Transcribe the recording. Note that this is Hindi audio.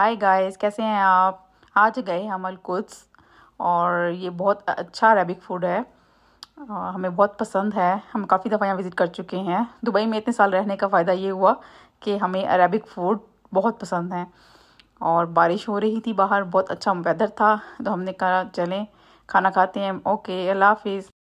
हाय गाइस कैसे हैं आप आज गए हम अलकुत्स और ये बहुत अच्छा अरबिक फूड है हमें बहुत पसंद है हम काफ़ी दफ़ा यहाँ विज़िट कर चुके हैं दुबई में इतने साल रहने का फ़ायदा ये हुआ कि हमें अरबिक फूड बहुत पसंद है और बारिश हो रही थी बाहर बहुत अच्छा वेदर था तो हमने कहा चलें खाना खाते हैं ओके अल्लाह हाफिज़